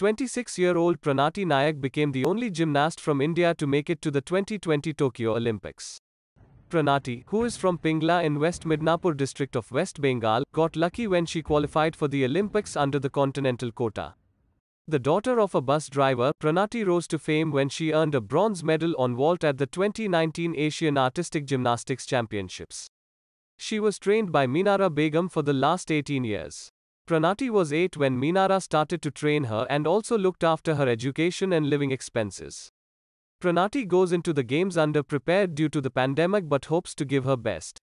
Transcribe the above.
26 year old Pranati Nayak became the only gymnast from India to make it to the 2020 Tokyo Olympics. Pranati, who is from Pingla in West Midnapur district of West Bengal, got lucky when she qualified for the Olympics under the continental quota. The daughter of a bus driver, Pranati rose to fame when she earned a bronze medal on vault at the 2019 Asian Artistic Gymnastics Championships. She was trained by Minara Begum for the last 18 years. Pranati was 8 when Minara started to train her and also looked after her education and living expenses. Pranati goes into the games underprepared due to the pandemic but hopes to give her best.